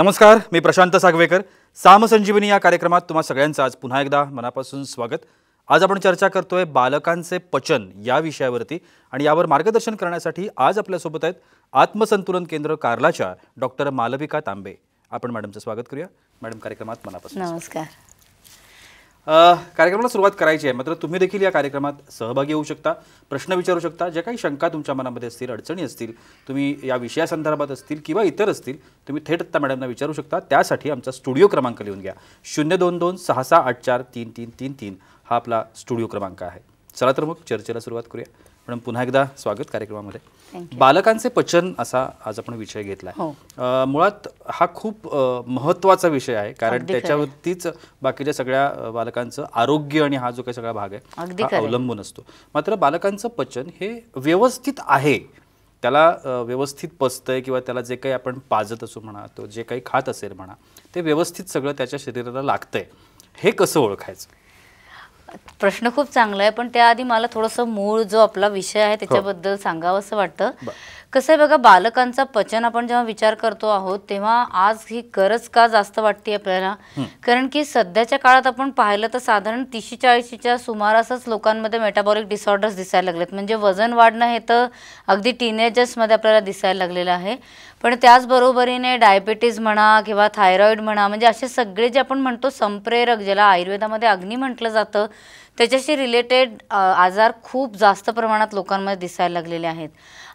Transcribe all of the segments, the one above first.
नमस्कार मी प्रशांत सागवेकर सामसंजीवनी या कार्यक्रमात तुम्हा सगळ्यांचं आज पुन्हा एकदा मनापासून स्वागत आज आपण चर्चा करतोय बालकांचे पचन या विषयावरती आणि यावर मार्गदर्शन करण्यासाठी आज आपल्यासोबत आहेत आत्मसंतुलन केंद्र कार्लाच्या डॉक्टर मालविका तांबे आपण मॅडमचं स्वागत करूया मॅडम कार्यक्रमात मनापासून नमस्कार कार्यक्रमाला सुरुवात करायची आहे मात्र तुम्ही देखील या कार्यक्रमात सहभागी होऊ शकता प्रश्न विचारू शकता ज्या काही शंका तुमच्या मनामध्ये असतील अडचणी असतील तुम्ही या विषयासंदर्भात असतील किंवा इतर असतील तुम्ही थेट आत्ता मॅडमना विचारू शकता त्यासाठी आमचा स्टुडिओ क्रमांक लिहून घ्या शून्य दोन दोन सहा सहा आठ चार तीन तीन तीन तीन हा आपला स्टुडिओ क्रमांक आहे चला तर मग चर्चेला सुरुवात करूया मॅडम पुन्हा एकदा स्वागत कार्यक्रमामध्ये बालकांचे पचन असा आज आपण विषय घेतला हो. मुळात हा खूप महत्वाचा विषय आहे कारण त्याच्यावरतीच बाकीच्या सगळ्या बालकांचं आरोग्य आणि हा जो काही सगळा भाग आहे अवलंबून असतो मात्र बालकांचं पचन हे व्यवस्थित आहे त्याला व्यवस्थित पचतंय किंवा त्याला जे काही आपण पाजत असू म्हणा तो जे काही खात असेल म्हणा ते व्यवस्थित सगळं त्याच्या शरीराला लागतंय हे कसं ओळखायचं प्रश्न खूप चांगला आहे पण त्याआधी मला थोडंसं मूळ जो आपला विषय आहे त्याच्याबद्दल सांगावं असं वाटतं कसं आहे बघा बालकांचा पचन आपण जेव्हा विचार करतो आहोत तेव्हा आज ही गरज का जास्त वाटते आपल्याला कारण की सध्याच्या काळात आपण पाहिलं तर साधारण तीसशे चाळीशीच्या सुमारासच लोकांमध्ये मेटाबॉलिक डिसऑर्डर्स दिसायला लागलेत म्हणजे वजन वाढणं हे तर अगदी टीनेजर्समध्ये आपल्याला दिसायला लागलेलं आहे पण त्याचबरोबरीने डायबिटीज म्हणा किंवा थायरॉईड म्हणा म्हणजे असे सगळे जे आपण म्हणतो संप्रेरक ज्याला आयुर्वेदामध्ये अग्नी म्हटलं जातं त्याच्याशी रिलेटेड आजार खूप जास्त प्रमाणात लोकांमध्ये दिसायला लागलेले आहेत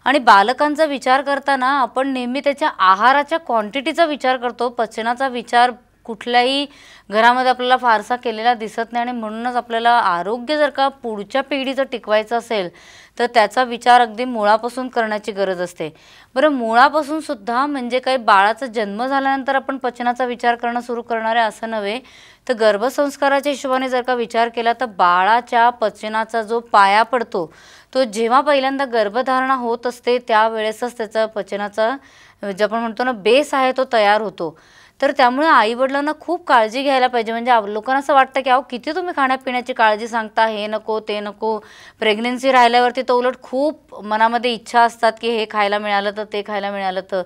आणि बालकांचा विचार करताना आपण नेहमी त्याच्या आहाराच्या क्वांटिटीचा विचार करतो पचनाचा विचार कुठल्याही घरामध्ये आपल्याला फारसा केलेला दिसत नाही आणि म्हणूनच आपल्याला आरोग्य जर का पुढच्या पिढीचं टिकवायचं असेल तर त्याचा विचार अगदी मुळापासून करण्याची गरज असते बरं मुळापासून सुद्धा म्हणजे काही बाळाचा जन्म झाल्यानंतर आपण पचनाचा विचार करणं सुरू करणार आहे असं नव्हे तर गर्भसंस्काराच्या हिशोबाने जर का विचार केला तर बाळाच्या पचनाचा जो पाया पडतो तो जेव्हा पहिल्यांदा गर्भधारणा होत असते त्यावेळेसच त्याचा पचनाचा जे आपण म्हणतो ना बेस आहे तो तयार होतो तर त्यामुळे आईवडिलांना खूप काळजी घ्यायला पाहिजे म्हणजे लोकांना असं वाटतं की अहो किती तुम्ही खाण्यापिण्याची काळजी सांगता हे नको ते नको प्रेग्नेन्सी राहिल्यावरती तर उलट खूप मनामध्ये इच्छा असतात की हे खायला मिळालं तर ते खायला मिळालं तर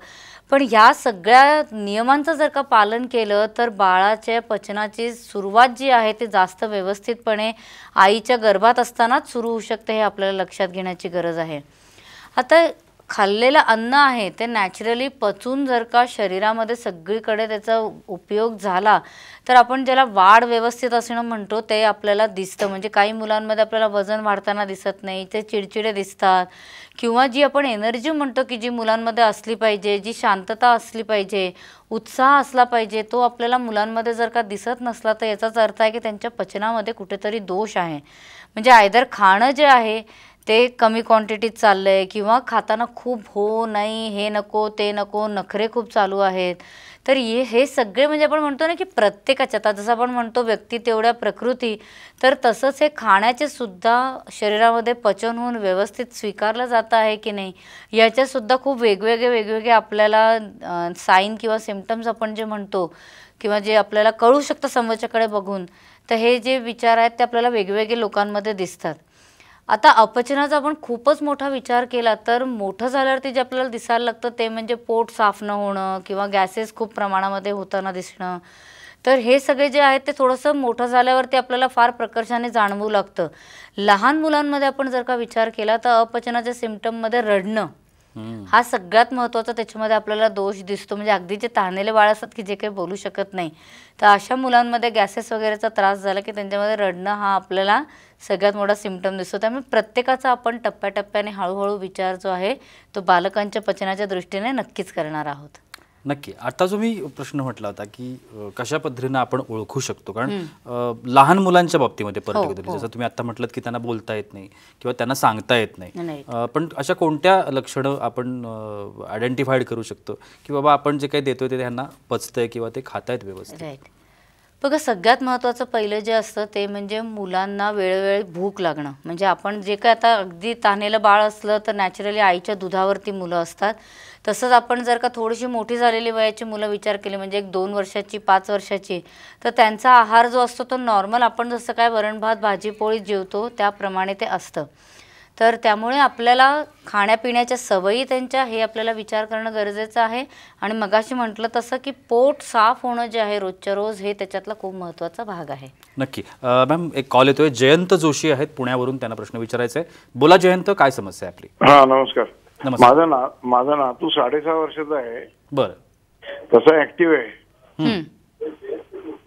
पण ह्या सगळ्या नियमांचं जर का पालन केलं तर बाळाच्या पचनाची सुरुवात जी आहे ती जास्त व्यवस्थितपणे आईच्या गर्भात असतानाच सुरू होऊ शकते हे आपल्याला लक्षात घेण्याची गरज आहे आता खाल्लेलं अन्न आहे ते नॅचरली पचून जर का शरीरामध्ये सगळीकडे त्याचा उपयोग झाला तर आपण ज्याला वाढ व्यवस्थित असणं म्हणतो ते आपल्याला दिसतं म्हणजे काही मुलांमध्ये आपल्याला वजन वाढताना दिसत नाही ते चिडचिडे दिसतात किंवा जी आपण एनर्जी म्हणतो की जी मुलांमध्ये असली पाहिजे जी शांतता असली पाहिजे उत्साह असला पाहिजे तो आपल्याला मुलांमध्ये जर का दिसत नसला तर याचाच अर्थ आहे की त्यांच्या पचनामध्ये कुठेतरी दोष आहे म्हणजे आयदर खाणं जे आहे ते कमी क्वांटिटीत चाललं आहे किंवा खाताना खूप हो नाही हे नको ते नको नखरे खूप चालू आहेत तर ये हे सगळे म्हणजे आपण म्हणतो ना की प्रत्येकाच्या आता जसं आपण म्हणतो व्यक्ती तेवढ्या प्रकृती तर तसंच हे खाण्याचे सुद्धा शरीरामध्ये पचन होऊन व्यवस्थित स्वीकारलं जात आहे की नाही याच्यासुद्धा खूप वेगवेगळे वेगवेगळे आपल्याला साईन किंवा सिमटम्स आपण जे म्हणतो किंवा जे आपल्याला कळू शकतं समोरच्याकडे बघून तर हे जे विचार आहेत ते आपल्याला वेगवेगळे लोकांमध्ये दिसतात आता अपचनाचा आपण खूपच मोठा विचार केला तर मोठं झाल्यावरती जे आपल्याला दिसायला लागतं ते म्हणजे पोट साफ न होणं किंवा गॅसेस खूप प्रमाणामध्ये होताना दिसणं तर हे सगळे जे आहेत ते थोडंसं मोठं झाल्यावरती आपल्याला फार प्रकर्षाने जाणवू लागतं लहान मुलांमध्ये आपण जर का विचार केला तर अपचनाच्या सिमटममध्ये रडणं हा सगळ्यात महत्वाचा त्याच्यामध्ये आपल्याला दोष दिसतो म्हणजे अगदी जे तहानेले बाळ असतात की जे काही बोलू शकत नाही तर अशा मुलांमध्ये गॅसेस वगैरेचा त्रास झाला की त्यांच्यामध्ये रडणं हा आपल्याला सगळ्यात मोठा सिमटम दिसतो त्यामुळे प्रत्येकाचा आपण टप्प्याटप्प्याने हळूहळू विचार जो आहे तो बालकांच्या पचनाच्या दृष्टीने नक्कीच करणार आहोत नक्की आता जो मी प्रश्न म्हटला होता की कशा पद्धतीनं आपण ओळखू शकतो कारण लहान मुलांच्या बाबतीमध्ये हो, पर्टिक्युलरली हो. जसं तुम्ही आता म्हटलं की त्यांना बोलता येत नाही किंवा त्यांना सांगता येत नाही पण अशा कोणत्या लक्षणं आपण आयडेंटिफाईड करू शकतो की बाबा आपण जे काही देतोय ते त्यांना पचतंय किंवा ते खातायत व्यवस्थित बघा सगळ्यात महत्त्वाचं पहिलं जे असतं ते म्हणजे मुलांना वेळोवेळी भूक लागणं म्हणजे आपण जे काय आता अगदी तानेलं बाळ असलं तर नॅचरली आईच्या दुधावरती मुलं असतात तसंच आपण जर का थोडीशी मोठी झालेली वयाची मुलं विचार केली म्हणजे एक दोन वर्षाची पाच वर्षाची तर त्यांचा आहार जो असतो तो नॉर्मल आपण जसं काय वरण भात जेवतो त्याप्रमाणे ते असतं तर त्यामुळे आपल्याला खाण्यापिण्याच्या सवयी त्यांच्या हे आपल्याला विचार करणं गरजेचं आहे आणि मगाशी म्हटलं तसं की पोट साफ होणं जे आहे रोजच्या रोज हे त्याच्यातला खूप महत्वाचा भाग आहे नक्की मॅम एक कॉल येतोय जयंत जोशी आहेत पुण्यावरून त्यांना प्रश्न विचारायचा आहे बोला जयंत काय समस्या आहे आपली हा नमस्कार माझा ना माझा नातू साडेसहा वर्षाचा आहे बरं तसा ऍक्टिव्ह आहे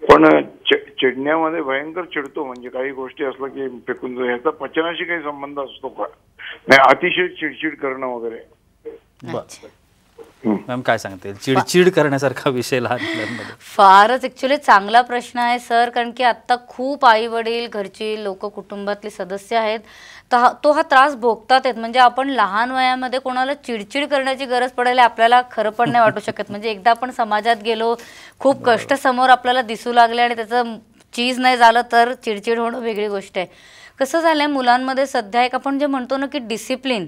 पण चिडण्यामध्ये भयंकर चिडतो म्हणजे काही गोष्टी असल्या की फेकून याचा पचनाशी काही संबंध असतो का नाही अतिशय चिडचिड करणं वगैरे मॅम काय सांगते चिडचिड करण्यासारखा विषय लहान फारच ऍक्च्युली चांगला प्रश्न आहे सर कारण की आता खूप आई वडील घरची लोक कुटुंबातले सदस्य आहेत तो हा त्रास भोगतात आहेत म्हणजे आपण लहान वयामध्ये कोणाला चिडचिड करण्याची गरज पडायला आपल्याला खरं पण नाही वाटू शकत म्हणजे एकदा आपण समाजात गेलो खूप कष्ट समोर आपल्याला दिसू लागले आणि त्याचं चीज नाही झालं तर चिडचिड होणं वेगळी गोष्ट आहे कसं झालं आहे मुलांमध्ये सध्या एक आपण जे म्हणतो ना की डिसिप्लिन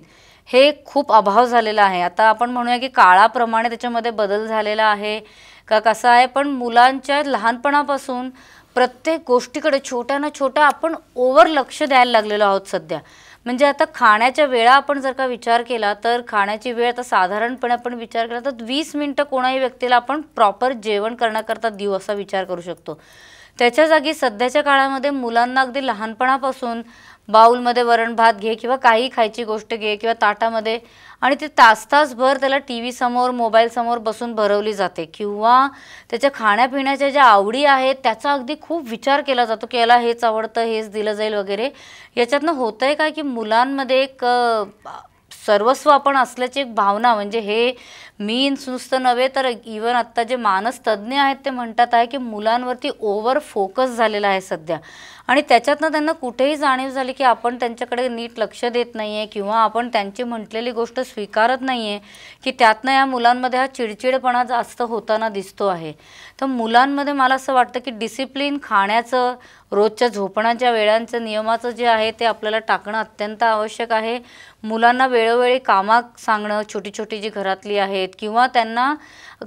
हे खूप अभाव झालेला आहे आता आपण म्हणूया की काळाप्रमाणे त्याच्यामध्ये बदल झालेला आहे का कसा आहे पण मुलांच्या लहानपणापासून प्रत्येक गोष्टीकडे छोट्या ना छोट्या आपण ओव्हर लक्ष द्यायला लागलेलो आहोत सध्या म्हणजे आता खाण्याच्या वेळा आपण जर का विचार केला तर खाण्याची वेळ आता साधारणपणे आपण विचार केला तर वीस मिनटं कोणाही व्यक्तीला आपण प्रॉपर जेवण करण्याकरता देऊ असा विचार करू शकतो त्याच्या जागी सध्याच्या काळामध्ये मुलांना अगदी लहानपणापासून बाऊलमध्ये वरण भात घे किंवा काही खायची गोष्ट घे किंवा ताटामध्ये आणि ती तास तासभर त्याला टी व्ही समोर मोबाईलसमोर बसून भरवली जाते किंवा त्याच्या खाण्यापिण्याच्या ज्या आवडी आहेत त्याचा अगदी खूप विचार केला जातो की याला हेच आवडतं हेच दिलं जाईल वगैरे याच्यातनं होतं आहे काय की मुलांमध्ये एक सर्वस्व आपण असल्याची एक भावना म्हणजे हे मी नुसतं नव्हे तर इवन आत्ता जे मानस आहेत ते म्हणतात आहे की मुलांवरती ओव्हर फोकस झालेला आहे सध्या आणि त्याच्यातनं त्यांना कुठेही जाणीव झाली की आपण त्यांच्याकडे नीट लक्ष देत नाही आहे किंवा आपण त्यांची म्हटलेली गोष्ट स्वीकारत नाही आहे की त्यातनं या मुलांमध्ये हा चिडचिडपणा जास्त होताना दिसतो आहे तर मुलांमध्ये मला असं वाटतं की डिसिप्लिन खाण्याचं रोजच्या झोपण्याच्या वेळांचं नियमाचं जे आहे ते आपल्याला टाकणं अत्यंत आवश्यक आहे मुलांना वेळोवेळी कामा सांगणं छोटी छोटी जी घरातली आहेत किंवा त्यांना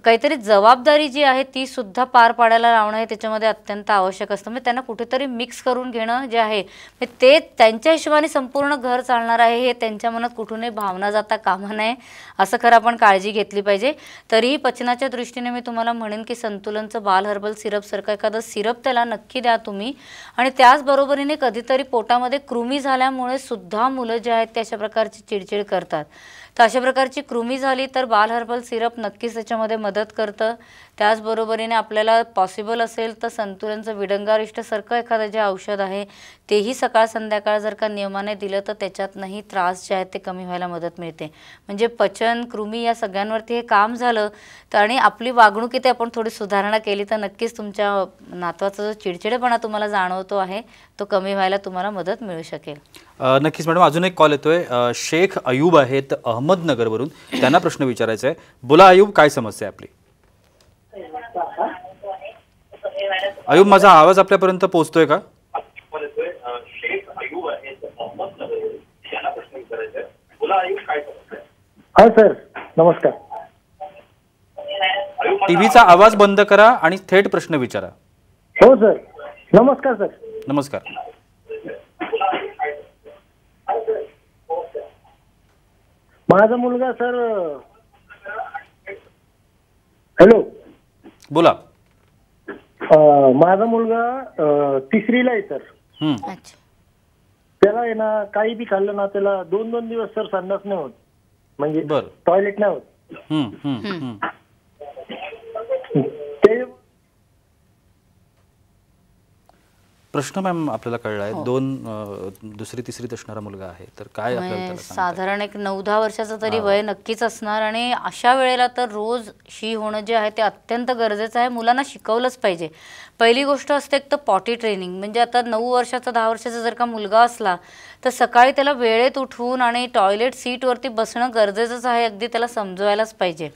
काहीतरी जबाबदारी जी आहे ती सुद्धा पार पाडायला लावणं हे त्याच्यामध्ये अत्यंत आवश्यक असतं म्हणजे त्यांना कुठेतरी मिक्स करून घेणं जे आहे ते त्यांच्या हिशोबाने संपूर्ण घर चालणार आहे हे त्यांच्या मनात कुठूनही भावना जाता कामा नये असं खरं आपण काळजी घेतली पाहिजे तरीही पचनाच्या दृष्टीने मी तुम्हाला म्हणेन की संतुलनचं बाल हर्बल सिरप सारखं एखादं सिरप त्याला नक्की द्या तुम्ही आणि त्याचबरोबरीने कधीतरी पोटामध्ये कृमी झाल्यामुळे सुद्धा मुलं जे आहेत ते अशा प्रकारची चिडचिड करतात तर अशा प्रकारची कृमी झाली तर बाल हर्बल सिरप नक्कीच त्याच्यामध्ये मदत करतं त्याचबरोबरीने आपल्याला पॉसिबल असेल तर संतुलनचं सारखं एखादं जे औषध आहे तेही सकाळ संध्याकाळ जर का नियमाने दिलं तर नाही त्रास जे आहेत ते कमी व्हायला मदत मिळते म्हणजे पचन कृमी या सगळ्यांवरती हे काम झालं तर आणि आपली वागणुकीत आपण थोडी सुधारणा केली तर नक्कीच तुमच्या नातवाचा जो चिडचिडेपणा तुम्हाला जाणवतो आहे तो कमी व्हायला तुम्हाला मदत मिळू शकेल नक्कीच मॅडम अजून एक कॉल येतोय शेख अयूब आहेत अहमदनगर वरून त्यांना प्रश्न विचारायचा आहे बोला अयूब काय समस्या आहे आपली अयूब माझा आवाज आपल्यापर्यंत पोहोचतोय का सर नमस्कार टीव्हीचा आवाज बंद करा आणि थेट प्रश्न विचारा हो सर नमस्कार सर नमस्कार माझा मुलगा सर हॅलो बोला माझा मुलगा तिसरीला आहे सर त्याला आहे ना काही बी खाल्लं ना त्याला दोन दोन दिवस सर संडास नाही होत म्हणजे टॉयलेट नाही होत प्रश्न मॅम आपल्याला कळला आहे हो. दोन दुसरी तिसरीत असणारा मुलगा आहे तर काय म्हणजे साधारण एक नऊ दहा वर्षाचा तरी वय नक्कीच असणार आणि अशा वेळेला तर रोज शी होणं जे आहे ते अत्यंत गरजेचं आहे मुलांना शिकवलंच पाहिजे पहिली गोष्ट असते एक तर पॉटी ट्रेनिंग म्हणजे आता नऊ वर्षाचा दहा वर्षाचा जर का मुलगा असला तर सकाळी त्याला वेळेत उठवून आणि टॉयलेट सीटवरती बसणं गरजेचंच आहे अगदी त्याला समजवायलाच पाहिजे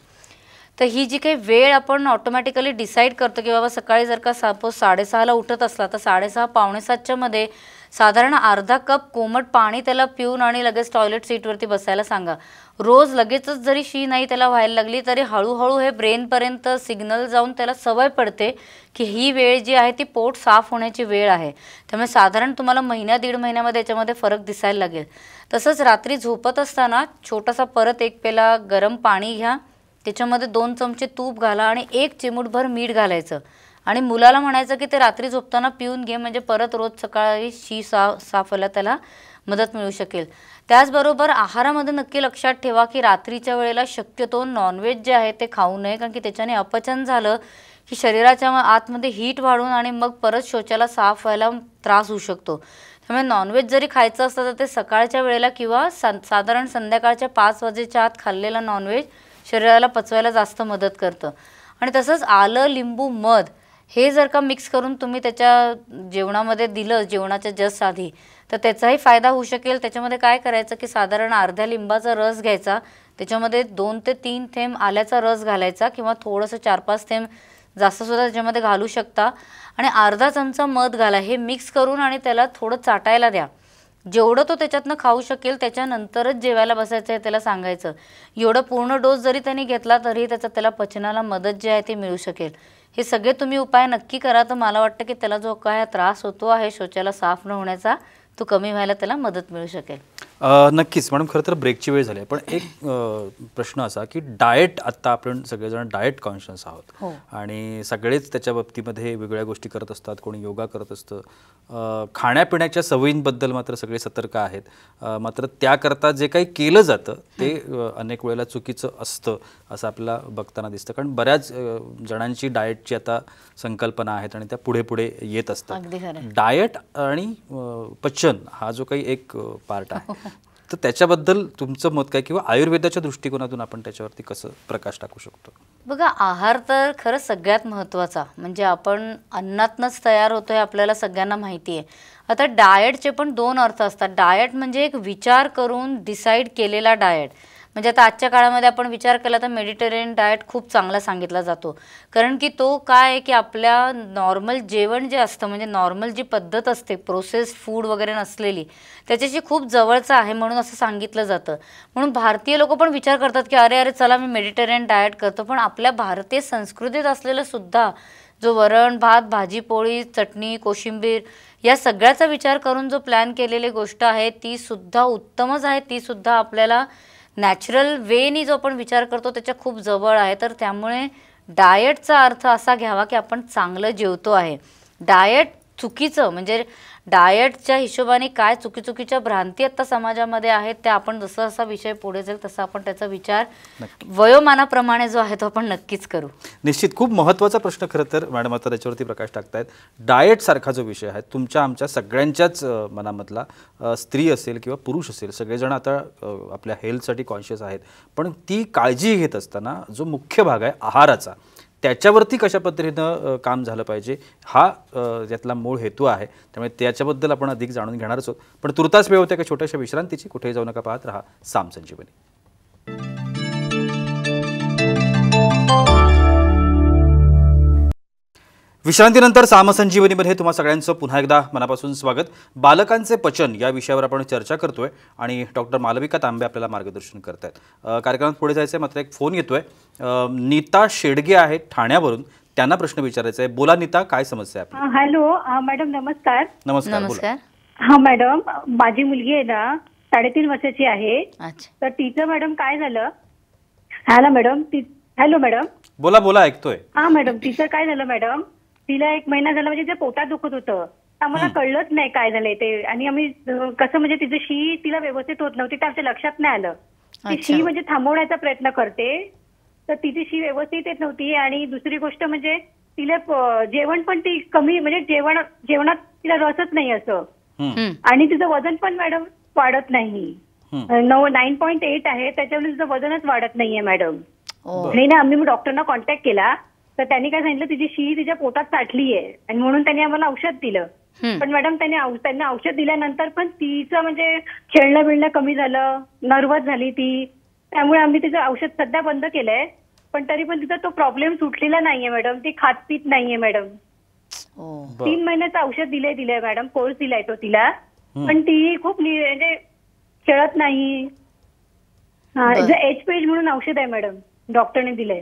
तर ही जी काही वेळ आपण ऑटोमॅटिकली डिसाईड करतो की बाबा सकाळी जर का सपोज साडेसहाला उठत असला तर साडेसहा मध्ये साधारण अर्धा कप कोमट पाणी त्याला पिऊन आणि लगेच टॉयलेट सीटवरती बसायला सांगा रोज लगेचच जरी शी नाही त्याला व्हायला लागली तरी हळूहळू हे ब्रेनपर्यंत सिग्नल जाऊन त्याला सवय पडते की ही वेळ जी आहे ती पोट साफ होण्याची वेळ आहे त्यामुळे साधारण तुम्हाला महिन्या दीड महिन्यामध्ये याच्यामध्ये फरक दिसायला लागेल तसंच रात्री झोपत असताना छोटासा परत एक पेला गरम पाणी घ्या त्याच्यामध्ये दोन चमचे तूप घाला आणि एक चिमूटभर मीठ घालायचं आणि मुलाला म्हणायचं की ते रात्री झोपताना पिऊन घे म्हणजे परत रोज सकाळी शी सा साफला त्याला मदत मिळू शकेल त्याचबरोबर आहारामध्ये नक्की लक्षात ठेवा की रात्रीच्या वेळेला शक्यतो नॉनव्हेज जे आहे ते खाऊ नये कारण की त्याच्याने अपचन झालं की शरीराच्या आतमध्ये हीट वाढून आणि मग परत शौचाला साफ व्हायला त्रास होऊ शकतो त्यामुळे नॉनव्हेज जरी खायचं असतं तर ते सकाळच्या वेळेला किंवा सा साधारण संध्याकाळच्या पाच वाजेच्या आत खाल्लेलं नॉनव्हेज शरीराला पचवायला जास्त मदत करतं आणि तसंच आलं लिंबू मध हे जर का मिक्स करून तुम्ही त्याच्या जेवणामध्ये दिलं जेवणाच्या जस्ट आधी तर त्याचाही फायदा होऊ शकेल त्याच्यामध्ये काय करायचं की साधारण अर्ध्या लिंबाचा रस घ्यायचा त्याच्यामध्ये दोन ते तीन थेंब आल्याचा रस घालायचा किंवा थोडंसं चार पाच थेंब जास्तसुद्धा त्याच्यामध्ये घालू शकता आणि अर्धा चमचा मध घाला हे मिक्स करून आणि त्याला थोडं चाटायला द्या जेवढं तो त्याच्यातनं खाऊ शकेल त्याच्यानंतरच जेवायला बसायचं आहे त्याला सांगायचं एवढं पूर्ण डोस जरी त्याने घेतला तरी त्याचा त्याला पचनाला मदत जी आहे ती मिळू शकेल हे सगळे तुम्ही उपाय नक्की करा तर मला वाटतं की त्याला जो काय त्रास होतो आहे शौचाला साफ न होण्याचा तो कमी व्हायला त्याला मदत मिळू शकेल नक्कीच मॅडम खरं तर ब्रेकची वेळ झाली पण एक प्रश्न असा की डाएट आता आपण सगळेजण डाएट कॉन्शियस आहोत हो. आणि सगळेच त्याच्या बाबतीमध्ये वेगवेगळ्या गोष्टी करत असतात कोणी योगा करत असतं खाण्यापिण्याच्या सवयींबद्दल मात्र सगळे सतर्क आहेत मात्र त्याकरता जे काही केलं जातं ते अनेक वेळेला चुकीचं असतं असं आपल्याला बघताना दिसतं कारण बऱ्याच जणांची डाएटची आता संकल्पना आहेत आणि त्या पुढे पुढे येत असतात डाएट आणि पचन हा जो काही एक पार्ट आहे हो. तर त्याच्याबद्दल तुमचं मत काय किंवा आयुर्वेदाच्या दृष्टिकोनातून आपण त्याच्यावरती कसं प्रकाश टाकू शकतो बघा आहार तर खरं सगळ्यात महत्त्वाचा म्हणजे आपण अन्नातनच तयार होतो हे आपल्याला सगळ्यांना माहिती आहे आता डाएटचे पण दोन अर्थ असतात डाएट म्हणजे एक विचार करून डिसाईड केलेला डाएट म्हणजे आता आजच्या काळामध्ये आपण विचार केला तर मेडिटेरियन डाएट खूप चांगला सांगितला जातो कारण की तो काय आहे की आपल्या नॉर्मल जेवण जे असतं म्हणजे नॉर्मल जी पद्धत असते प्रोसेस फूड वगैरे नसलेली त्याच्याशी खूप जवळचं आहे म्हणून असं सांगितलं जातं म्हणून भारतीय लोक पण विचार करतात की अरे अरे चला मी मेडिटेरियन डाएट करतो पण आपल्या भारतीय संस्कृतीत असलेलं सुद्धा जो वरण भात भाजी पोळी चटणी कोशिंबीर या सगळ्याचा विचार करून जो प्लॅन केलेली गोष्ट आहे ती सुद्धा उत्तमच आहे ती सुद्धा आपल्याला नॅचरल वेनी जो आपण विचार करतो त्याच्या खूप जवळ आहे तर त्यामुळे डाएटचा अर्थ असा घ्यावा की आपण चांगलं जेवतो आहे डाएट चुकीचं म्हणजे डायटच्या हिशोबाने काय चुकी चुकीच्या भ्रांती आता समाजामध्ये आहेत त्या आपण जसं असा विषय पुढे जाईल तसा आपण त्याचा विचार वयोमानाप्रमाणे जो आहे तो आपण नक्कीच करू निश्चित खूप महत्त्वाचा प्रश्न खरं तर मॅडम आता त्याच्यावरती प्रकाश टाकतायत सारखा जो विषय आहे तुमच्या आमच्या सगळ्यांच्याच मनामधला स्त्री असेल किंवा पुरुष असेल सगळेजण आता आपल्या हेल्थसाठी कॉन्शियस आहेत पण ती काळजी घेत असताना जो मुख्य भाग आहे आहाराचा त्याच्यावरती कशा पद्धतीनं काम झालं पाहिजे हा यातला मूळ हेतू आहे त्यामुळे त्याच्याबद्दल आपण अधिक जाणून घेणारच आहोत पण तुर्तास वेळ होत्या का छोट्याशा विश्रांतीची कुठेही जाऊ नका पाहत राहा साम संजीवनी विश्रांतीनंतर सामसंजीवनीमध्ये तुम्हा सगळ्यांचं पुन्हा एकदा मनापासून स्वागत बालकांचे पचन या विषयावर आपण चर्चा करतोय आणि डॉक्टर मालविका तांबे आपल्याला मार्गदर्शन करत आहेत कार्यक्रमात पुढे जायचं मात्र एक फोन येतोय नीता शेडगे आहेत ठाण्यावरून त्यांना प्रश्न विचारायचा आहे बोला नीता काय समस्या आहे हॅलो मॅडम नमस्कार नमस्कार हा मॅडम माझी मुलगी आहे ना साडेतीन वर्षाची आहे तर तिचं मॅडम काय झालं हॅलो मॅडम हॅलो मॅडम बोला बोला ऐकतोय हा मॅडम तिचं काय झालं मॅडम तिला एक महिना झाला म्हणजे जे पोटात दुखत होतं आम्हाला कळलंच नाही काय झालंय ते आणि आम्ही कसं म्हणजे तिचं शी तिला व्यवस्थित होत नव्हती त्या लक्षात नाही आलं ती शी म्हणजे थांबवण्याचा प्रयत्न करते तर तिची शी व्यवस्थित येत नव्हती आणि दुसरी गोष्ट म्हणजे तिला जेवण पण ती कमी म्हणजे जेवण जेवणात तिला रसच नाही असं आणि तिचं वजन पण मॅडम वाढत नाही नऊ नाईन पॉईंट एट आहे त्याच्यामुळे तिचं वजनच वाढत नाहीये मॅडम नाही ना आम्ही डॉक्टरना कॉन्टॅक्ट केला तर त्यांनी काय सांगितलं तिची शी तिच्या पोटात साठली आहे आणि म्हणून त्यांनी आम्हाला औषध दिलं पण मॅडम त्यांनी त्यांना औषध दिल्यानंतर पण तिचं म्हणजे खेळणं बिळणं कमी झालं नर्वस झाली ती त्यामुळे आम्ही तिचं औषध सध्या बंद केलंय पण तरी पण तिचा तो प्रॉब्लेम सुटलेला नाहीये मॅडम ती खात पीत नाहीये मॅडम तीन महिन्याचं औषध दिलंय दिलंय मॅडम कोर्स दिलाय तो तिला पण ती खूप म्हणजे खेळत नाही एच पेज म्हणून औषध आहे मॅडम डॉक्टरने दिलंय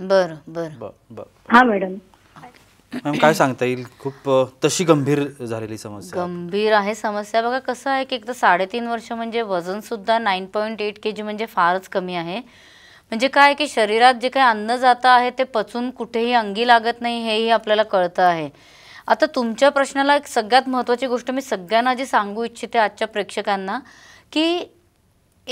बर बर हा मॅडम मॅम काय सांगता येईल खूप तशी गंभीर झालेली समस्या गंभीर आहे समस्या बघा कसं आहे की एक तर साडेतीन वर्ष म्हणजे वजन सुद्धा nine point eight K G म्हणजे फारच कमी आहे म्हणजे काय की शरीरात जे काही अन्न जातं आहे ते पचून कुठेही अंगी लागत नाही हेही आपल्याला कळतं आहे आता तुमच्या प्रश्नाला एक सगळ्यात महत्वाची गोष्ट मी सगळ्यांना जी सांगू इच्छिते आजच्या प्रेक्षकांना की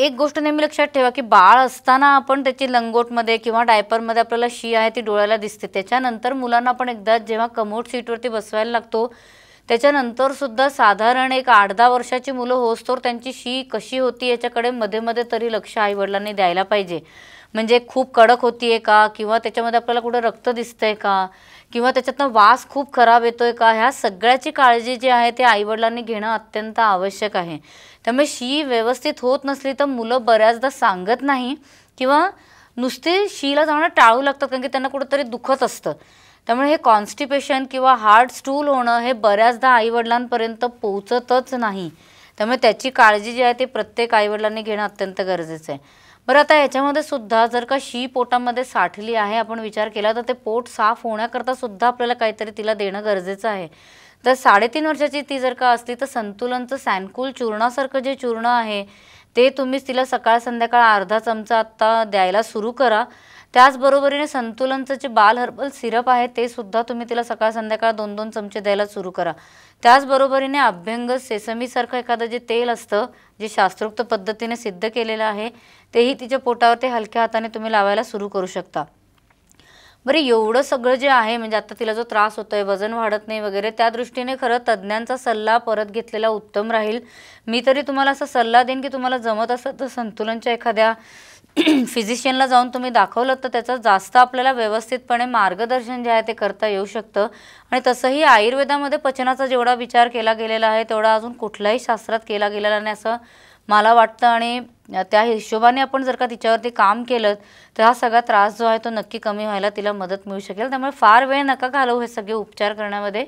एक गोष्ट नेहमी लक्षात ठेवा की बाळ असताना आपण त्याची लंगोटमध्ये किंवा डायपरमध्ये आपल्याला शी आहे ती डोळ्याला दिसते त्याच्यानंतर मुलांना आपण एकदा जेव्हा कमोड सीटवरती बसवायला लागतो त्याच्यानंतर सुद्धा साधारण एक आठ दहा वर्षाची मुलं होसतोर त्यांची शी कशी होती याच्याकडे मध्ये मध्ये तरी लक्ष आईवडिलांनी द्यायला पाहिजे म्हणजे खूप कडक होतीये का किंवा त्याच्यामध्ये आपल्याला कुठं रक्त दिसतंय का किंवा त्याच्यातनं वास खूप खराब येतोय का ह्या सगळ्याची काळजी जी आहे ते वडिलांनी घेणं अत्यंत आवश्यक आहे त्यामुळे शी व्यवस्थित होत नसली तर मुलं बऱ्याचदा सांगत नाही किंवा नुसते शीला जाणं टाळू लागतात कारण की त्यांना कुठंतरी दुखत असतं त्यामुळे हे कॉन्स्टिपेशन किंवा हार्ट स्टूल होणं हे बऱ्याचदा आईवडिलांपर्यंत पोहोचतच नाही त्यामुळे त्याची काळजी जी आहे ती प्रत्येक आईवडिलांनी घेणं अत्यंत गरजेचं आहे बरं आता याच्यामध्ये सुद्धा जर का शी पोटामध्ये साठली आहे आपण विचार केला तर ते पोट साफ होण्याकरता सुद्धा आपल्याला काहीतरी तिला देणं गरजेचं आहे तर साडेतीन वर्षाची ती जर का असली तर संतुलनचं सॅनकूल चूर्णासारखं जे चूर्ण आहे ते तुम्ही तिला सकाळ संध्याकाळ अर्धा चमचा आत्ता द्यायला सुरू करा त्याचबरोबरीने संतुलनचं जे बाल हर्बल सिरप आहे ते सुद्धा तुम्ही तिला सकाळ संध्याकाळ दोन दोन चमचे द्यायला सुरू करा त्याचबरोबरीने अभ्यंग सेसमीसारखं एखादं जे तेल असतं जे शास्त्रोक्त पद्धतीने सिद्ध केलेलं आहे तेही तिच्या पोटावर ते हलक्या हाताने तुम्ही लावायला सुरू करू शकता बरे एवढं सगळं जे आहे म्हणजे आता तिला जो त्रास होतोय वजन वाढत नाही वगैरे त्या दृष्टीने खरं तज्ज्ञांचा सल्ला परत घेतलेला उत्तम राहील मी तरी तुम्हाला असा सल्ला देईन की तुम्हाला जमत असत तर संतुलनच्या एखाद्या फिजिशियनला जाऊन तुम्ही दाखवलं तर त्याचं जास्त आपल्याला व्यवस्थितपणे मार्गदर्शन जे आहे ते करता येऊ शकतं आणि तसंही आयुर्वेदामध्ये पचनाचा जेवढा विचार केला गेलेला आहे तेवढा अजून कुठल्याही शास्त्रात केला गेलेला नाही असं मला वाटतं आणि त्या हिशोबाने आपण जर का तिच्यावरती काम केलं तर हा सगळा त्रास जो आहे तो नक्की कमी व्हायला तिला मदत मिळू शकेल त्यामुळे फार वेळ नका घालवू हे सगळे उपचार करण्यामध्ये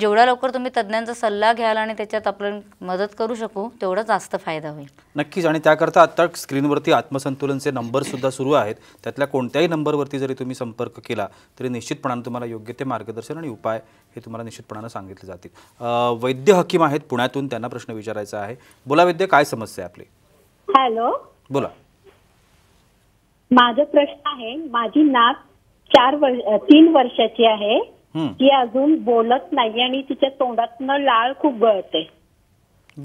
जेवढ्या लवकर तुम्ही तज्ज्ञांचा सल्ला घ्याल आणि त्याच्यात आपण मदत करू शकू तेवढा जास्त फायदा होईल नक्कीच आणि त्याकरता आता स्क्रीनवरती आत्मसंतुलनचे नंबर सुद्धा सुरू आहेत त्यातल्या कोणत्याही नंबरवरती जरी तुम्ही संपर्क केला तरी निश्चितपणानं तुम्हाला योग्य ते मार्गदर्शन आणि उपाय हे तुम्हाला निश्चितपणानं सांगितले जातील वैद्य हकीम आहेत पुण्यातून त्यांना प्रश्न विचारायचा आहे बोला वैद्य काय समस्या आहे आपली हॅलो बोला माझा प्रश्न आहे माझी नाक चार वर्ष तीन वर्षाची आहे ती अजून बोलत नाही आणि तिच्या तोंडातनं लाळ खूप गळते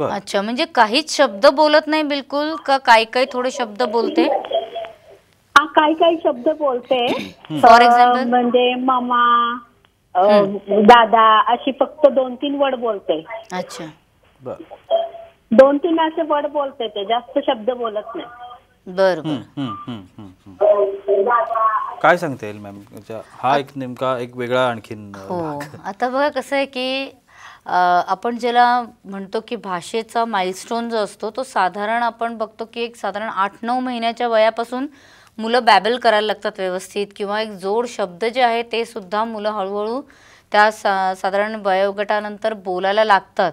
अच्छा म्हणजे काहीच शब्द बोलत नाही बिलकुल का काही काही थोडे शब्द बोलते काही काही शब्द बोलते फॉर एक्झाम्पल म्हणजे मामा दादा अशी फक्त दोन तीन वड बोलते अच्छा दोन तीन असे वड बोलते ते जास्त शब्द बोलत नाही बर काय सांगता येईल मॅम म्हणजे हा एक नेमका एक वेगळा आणखीन हो आता बघा कसं आहे की आपण ज्याला म्हणतो की भाषेचा माइलस्टोन जो असतो तो साधारण आपण बघतो की एक साधारण आठ नऊ महिन्याच्या वयापासून मुलं बॅबल करायला लागतात व्यवस्थित किंवा एक जोड शब्द जे आहे ते सुद्धा मुलं हळूहळू त्या सा साधारण वयोगटानंतर बोलायला लागतात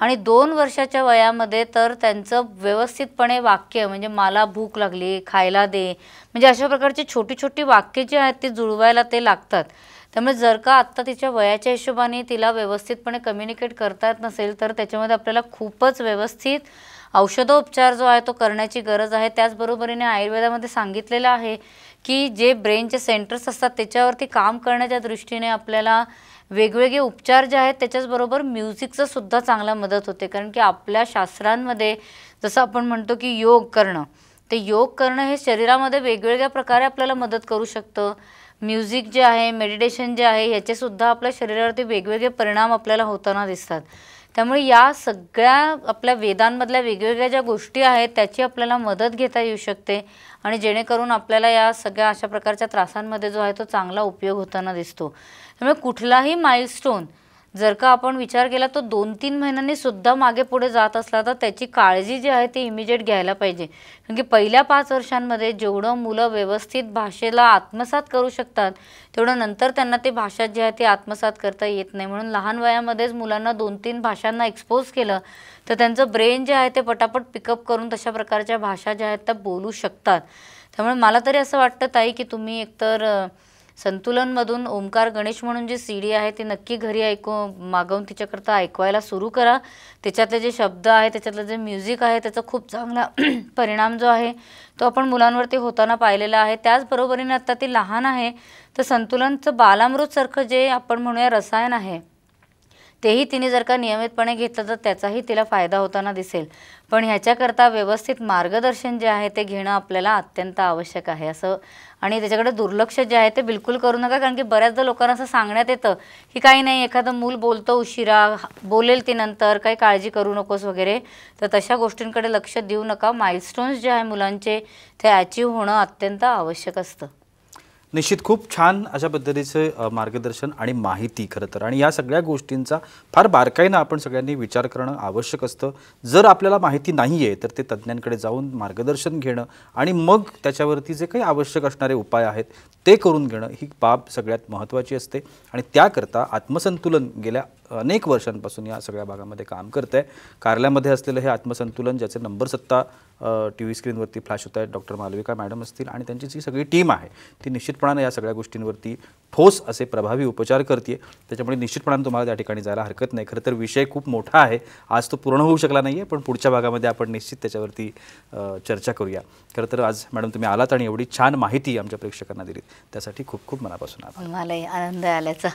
आणि दोन वर्षाच्या वयामध्ये तर त्यांचं व्यवस्थितपणे वाक्य म्हणजे मला भूक लागली खायला दे म्हणजे अशा प्रकारची छोटी छोटी वाक्य जी आहेत ती जुळवायला ते लागतात त्यामुळे जर का आत्ता तिच्या वयाच्या हिशोबाने तिला व्यवस्थितपणे कम्युनिकेट करता येत नसेल तर त्याच्यामध्ये आपल्याला खूपच व्यवस्थित औषधोपचार जो आहे तो करण्याची गरज आहे त्याचबरोबरीने आयुर्वेदामध्ये सांगितलेलं आहे की जे ब्रेनचे सेंटर्स असतात त्याच्यावरती काम करण्याच्या दृष्टीने आपल्याला वेगवेगळे उपचार जे आहेत त्याच्याचबरोबर म्युझिकचं सुद्धा चांगला मदत होते कारण की आपल्या शास्त्रांमध्ये जसं आपण म्हणतो की योग करणं ते योग करणं हे शरीरामध्ये वेगवेगळ्या प्रकारे आपल्याला मदत करू शकतं म्युझिक जे आहे मेडिटेशन जे आहे ह्याचेसुद्धा आपल्या शरीरावरती वेगवेगळे परिणाम आपल्याला होताना दिसतात त्यामुळे या सगळ्या आपल्या वेदांमधल्या वेगवेगळ्या ज्या गोष्टी आहेत त्याची आपल्याला मदत घेता येऊ शकते आणि जेणेकरून आपल्याला या सगळ्या अशा प्रकारच्या त्रासांमध्ये जो आहे तो चांगला उपयोग होताना दिसतो त्यामुळे कुठलाही माइलस्टोन जर का आपण विचार केला तर दोन तीन महिन्यांनी सुद्धा मागे पुढे जात असला तर त्याची काळजी जी आहे ती इमिजिएट घ्यायला पाहिजे कारण की पहिल्या पाच वर्षांमध्ये जेवढं मुलं व्यवस्थित भाषेला आत्मसात करू शकतात तेवढं नंतर त्यांना ती भाषा जी आहे ती आत्मसात करता येत नाही म्हणून लहान वयामध्येच मुलांना दोन तीन भाषांना एक्सपोज केलं तर त्यांचं ब्रेन जे आहे ते पटापट पिकअप करून तशा प्रकारच्या भाषा ज्या आहेत त्या बोलू शकतात त्यामुळे मला तरी असं वाटतं ताई की तुम्ही एकतर संतुलनमधून ओंकार गणेश म्हणून जी सी डी आहे ती नक्की घरी ऐकू मागवून तिच्याकरता ऐकवायला सुरू करा त्याच्यातले जे शब्द आहे त्याच्यातलं जे म्युझिक आहे त्याचा खूप चांगला परिणाम जो आहे तो आपण मुलांवरती होताना पाहिलेला आहे त्याचबरोबरीने आत्ता ती लहान आहे तर संतुलनचं बालामृतसारखं जे आपण म्हणूया रसायन आहे तेही तिने जर का नियमितपणे घेतलं तर त्याचाही तिला फायदा होताना दिसेल पण ह्याच्याकरता व्यवस्थित मार्गदर्शन जे आहे ते घेणं आपल्याला अत्यंत आवश्यक आहे असं आणि त्याच्याकडे दुर्लक्ष जे आहे ते बिलकुल करू नका कारण की बऱ्याचदा लोकांना असं सांगण्यात येतं की काही नाही एखादं मूल बोलतं उशिरा बोलेल ती नंतर काही काळजी करू नकोस वगैरे तर तशा गोष्टींकडे लक्ष देऊ नका माइलस्टोन्स जे आहे मुलांचे ते अचीव्ह होणं अत्यंत आवश्यक असतं निश्चित खूप छान अशा पद्धतीचं मार्गदर्शन आणि माहिती खरं तर आणि या सगळ्या गोष्टींचा फार बारकाईनं आपण सगळ्यांनी विचार करणं आवश्यक असतं जर आपल्याला माहिती नाही आहे तर ते तज्ज्ञांकडे जाऊन मार्गदर्शन घेणं आणि मग त्याच्यावरती जे काही आवश्यक असणारे उपाय आहेत ते करून घेणं ही बाब सगळ्यात महत्त्वाची असते आणि त्याकरता आत्मसंतुलन गेल्या अनेक वर्षांपासून या सगळ्या भागामध्ये काम करत आहे कार्यालयामध्ये असलेलं हे आत्मसंतुलन ज्याचे नंबर सत्ता टी व्ही स्क्रीनवरती फ्लॅश होत आहेत डॉक्टर मालविका मॅडम असतील आणि त्यांची जी सगळी टीम आहे ती निश्चितपणानं या सगळ्या गोष्टींवरती ठोस असे प्रभावी उपचार करते त्याच्यामुळे निश्चितपणानं तुम्हाला त्या ठिकाणी जायला हरकत नाही खरं तर विषय खूप मोठा आहे आज तो पूर्ण होऊ शकला नाही आहे पण पुढच्या भागामध्ये आपण निश्चित त्याच्यावरती चर्चा करूया खरं तर आज मॅडम तुम्ही आलात आणि एवढी छान माहिती आमच्या प्रेक्षकांना दिली त्यासाठी खूप खूप मनापासून आला मलाही आनंद आल्याचा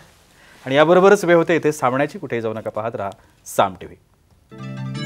आणि याबरोबरच वेळ होते इथे सामण्याची कुठेही जाऊ नका पाहत राहा साम टी